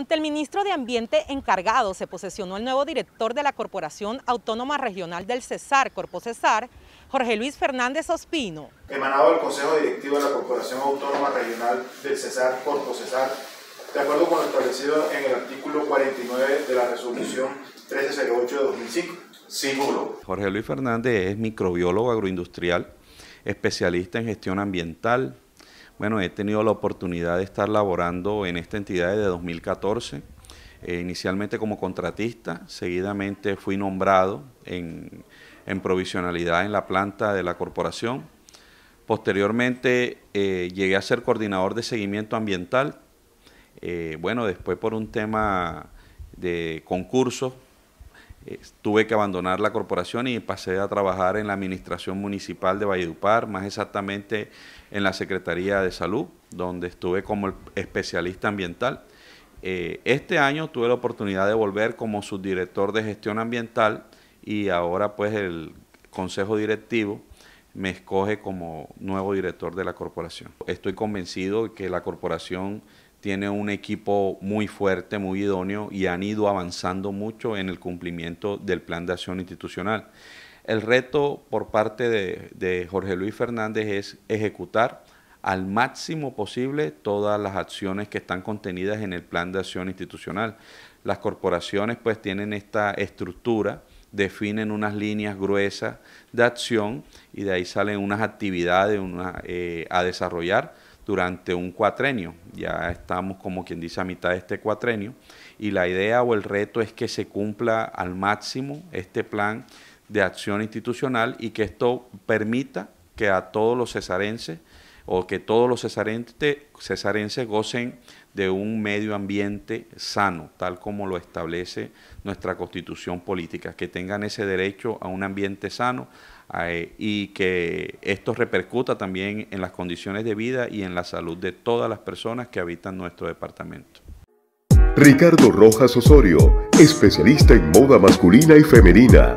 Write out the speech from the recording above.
Ante el ministro de Ambiente encargado se posesionó el nuevo director de la Corporación Autónoma Regional del Cesar, Corpo Cesar, Jorge Luis Fernández Ospino. Emanado del Consejo Directivo de la Corporación Autónoma Regional del Cesar, Corpo Cesar, de acuerdo con lo establecido en el artículo 49 de la resolución 1308 de 2005. símbolo. Jorge Luis Fernández es microbiólogo agroindustrial, especialista en gestión ambiental, bueno, he tenido la oportunidad de estar laborando en esta entidad desde 2014, eh, inicialmente como contratista, seguidamente fui nombrado en, provisionalidad en la planta de la corporación. Posteriormente eh, llegué a ser coordinador de seguimiento ambiental. Eh, bueno, después por un tema de concurso, eh, tuve que abandonar la corporación y pasé a trabajar en la Administración Municipal de Valledupar, más exactamente en la Secretaría de Salud, donde estuve como especialista ambiental. Eh, este año tuve la oportunidad de volver como subdirector de gestión ambiental y ahora pues el Consejo Directivo me escoge como nuevo director de la corporación. Estoy convencido que la corporación tiene un equipo muy fuerte, muy idóneo y han ido avanzando mucho en el cumplimiento del plan de acción institucional. El reto por parte de, Jorge Luis Fernández es ejecutar al máximo posible todas las acciones que están contenidas en el plan de acción institucional. Las corporaciones pues tienen esta estructura, definen unas líneas gruesas de acción y de ahí salen unas actividades eh, a desarrollar durante un cuatrenio. Ya estamos como quien dice a mitad de este cuatrenio y la idea o el reto es que se cumpla al máximo este plan de acción institucional y que esto permita que a todos los cesarenses o que todos los cesarenses, gocen de un medio ambiente sano, tal como lo establece nuestra constitución política, que tengan ese derecho a un ambiente sano eh, y que esto repercuta también en las condiciones de vida y en la salud de todas las personas que habitan nuestro departamento. Ricardo Rojas Osorio, especialista en moda masculina y femenina